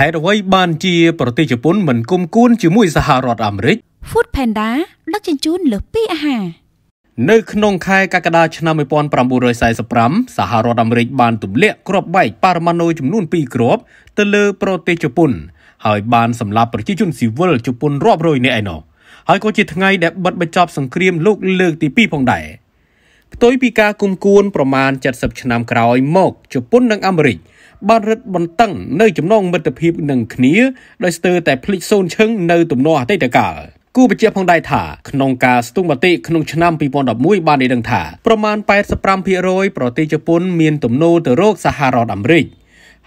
ហេតុអ្វីបានជាប្រទេសជប៉ុនមិនគុំគួនជាមួយសហរដ្ឋអាមេរិក Food Panda ដឹកជញ្ជូនលើសពីអាហារនៅក្នុងខែកក្កដាឆ្នាំ1945សហរដ្ឋអាមេរិកបានទម្លាក់គ្រាប់បែកប៉ារ៉ាម៉ាណូចំនួន2គ្រាប់ទៅលើប្រទេសជប៉ុនហើយ បានសម្លាប់ប្រជាជនស៊ីវិលជប៉ុនរាប់រយនាក់ឯណោះហើយក៏ជាថ្ងៃដែលបិទបញ្ចប់សង្គ្រាមលោកលើកទី2ផងដែរផ្ទុយពីការគុំគួនប្រមាណ70ឆ្នាំក្រោយ មកជប៉ុននិងអាមេរិកបានរឹតបន្តឹងនៅចំណងមិត្តភាពនឹងគ្នាដោយស្ទើរតែភ្លេចសូន្យឈឹងនៅទំនាស់អតីតកាលគូបញ្ជាក់ផងដែរថាក្នុងការស្ទង់មតិក្នុងឆ្នាំ2011បានដឹងថាប្រមាណ85%ប្រទេសជប៉ុនមានទំនោរទៅរកសហរដ្ឋអាមេរិក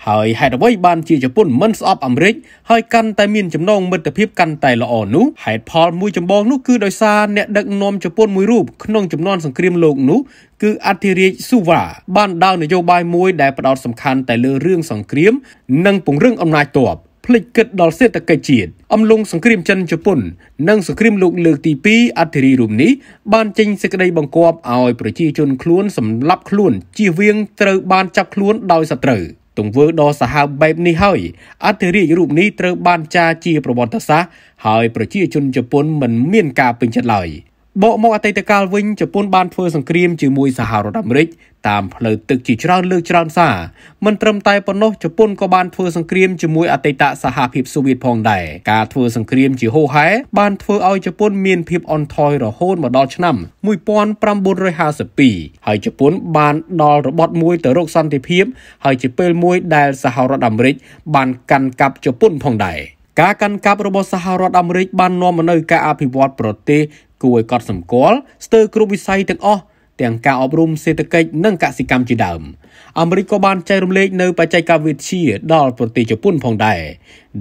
ហើយហេតុអ្វីបានជាជប៉ុនមិនស្អប់អាមេរិកហើយកាន់តែមានចំណងមិត្តភាពកាន់តែល្អនោះហេតុផលមួយចម្បងនោះគឺដោយសារអ្នកដឹកនាំជប៉ុនមួយរូបក្នុងចំនួនសង្គ្រាមលោកនោះគឺអធិរាជស៊ូវ៉ាបាន ដើរនយោបាយមួយ ដែលផ្ដោតសំខាន់តែលើរឿងសង្គ្រាម និងពង្រឹងអំណាចទ័ពភ្លេចគិតដល់សេដ្ឋកិច្ចជាតិអំឡុងសង្គ្រាមចិនជប៉ុន និងសង្គ្រាមលោកលើកទី2អធិរាជរូបនេះបានចេញសេចក្តីបង្គាប់ឲ្យ ប្រជាជនខ្លួនសម្លាប់ខ្លួនជៀសវាងត្រូវបានចាប់ខ្លួនដោយសត្រូវទង្វើដ៏សាហាវបែបនេះហើយអធិរាជរូបនេះត្រូវបានចារជាប្រវត្តិសាស្ត្រហើយប្រជាជនជប៉ុនមិនមានការពេញចិត្តឡើយ។បកមកអតីតកាលវិញជប៉ុនបានធ្វើសង្គ្រាមជាមួយសហរដ្ឋអាមេរិកតាមផ្លូវទឹកជាច្រើនលើកច្រើនសារមិនត្រឹមតែប៉ុណ្ណោះជប៉ុនក៏បានធ្វើសង្គ្រាមជាមួយអតីតសហភាពសូវៀតផងដែរការធ្វើសង្គ្រាមជាហូហែបានធ្វើឲ្យជប៉ុនមានភាពអន់ថយរហូតមកដល់ឆ្នាំ1952ហើយជប៉ុនបានដល់របត់មួយទៅរកសន្តិភាពហើយជាពេលមួយដែលសហរដ្ឋអាមេរិកបានកាន់កាប់ជប៉ុនផងដែរការកាន់កាប់របស់សហរដ្ឋអាមេរិកបាននាំមកនូវការអភិវឌ្ឍប្រទេសគួរឲ្យកត់សម្គាល់ស្ទើរគ្រប់វិស័យទាំងអស់ទាំងការអប់រំសេដ្ឋកិច្ចនិងកសិកម្មជាដើមអាមេរិកក៏បានចែករំលែកនៅបច្ចេកវិទ្យាដល់ប្រទេសជប៉ុនផងដែរ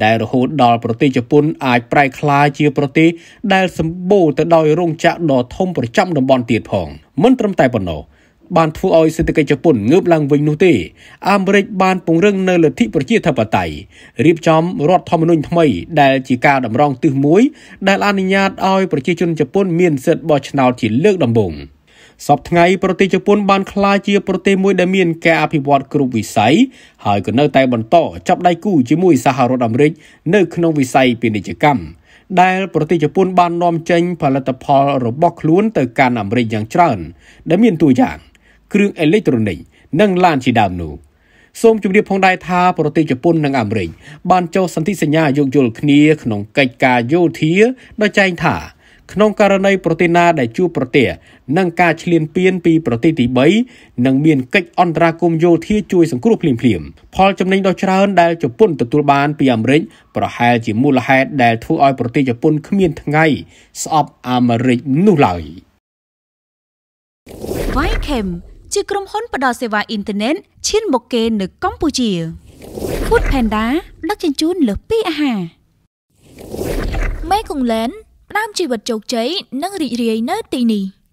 ដែលរហូតដល់ប្រទេសជប៉ុនអាចប្រែក្លាយជាប្រទេសដែលសម្បូរទៅដោយរោងចក្រដ៏ធំប្រចាំតំបន់ទៀតផង មិនត្រឹមតែប៉ុណ្ណោះបានធ្វើឲ្យសេដ្ឋកិច្ចជប៉ុនងើបឡើងវិញនោះទេ អាមេរិកបានពង្រឹងនៅលទ្ធិប្រជាធិបតេយ្យរៀបចំរដ្ឋធម្មនុញ្ញថ្មីដែលជាការតម្រង់ទិសមួយដែលអនុញ្ញាតឲ្យប្រជាជនជប៉ុនមានសិទ្ធិបោះឆ្នោតជាលើកដំបូង។សពថ្ងៃប្រទេសជប៉ុនបានក្លាយជាប្រទេសមួយដែលមានការអភិវឌ្ឍគ្រប់វិស័យហើយក៏នៅតែបន្តចាប់ដៃគូជាមួយសហរដ្ឋអាមេរិកនៅក្នុងវិស័យពាណិជ្ជកម្មដែលប្រទេសជប៉ុនបាននាំចេញផលិតផលរបស់ខ្លួនទៅកាន់អាមេរិកយ៉ាងច្រើនដែលមានតួយ៉ាង។គ្រឿងអេເລັກត្រូនិកនិងឡានជាដើមនោះសូមជម្រាបផងដែរថាប្រទេសជប៉ុននិងអាមេរិកបានចុះសន្ធិសញ្ញាយោគយល់គ្នាក្នុងកិច្ចការយោធាដោយចែងថា ក្នុងករណីប្រទេសណាដែលជួបប្រទះនឹងការឈ្លានពានពី ប្រទេសទី3នឹងមានកិច្ចអន្តរាគមន៍យោធាជួយសង្គ្រោះភ្លាមៗផលចំណេញដ៏ច្រើនដែលជប៉ុនទទួលបានពីអាមេរិកប្រហែល ជាមូលហេតុដែលធ្វើឲ្យប្រទេសជប៉ុនគ្មានថ្ងៃស្អប់អាមេរិកនោះឡើយ Why Kim ជាក្រុមហ៊ុនផ្ដល់សេវាអ៊ីនធឺណិតឈានមកគេនៅកម្ពុជា Food Panda ដឹកជញ្ជូនលើសពីអាហារមេគង្លែនផ្ដើមជីវិតជោគជ័យនិងរីករាយនៅទីនេះ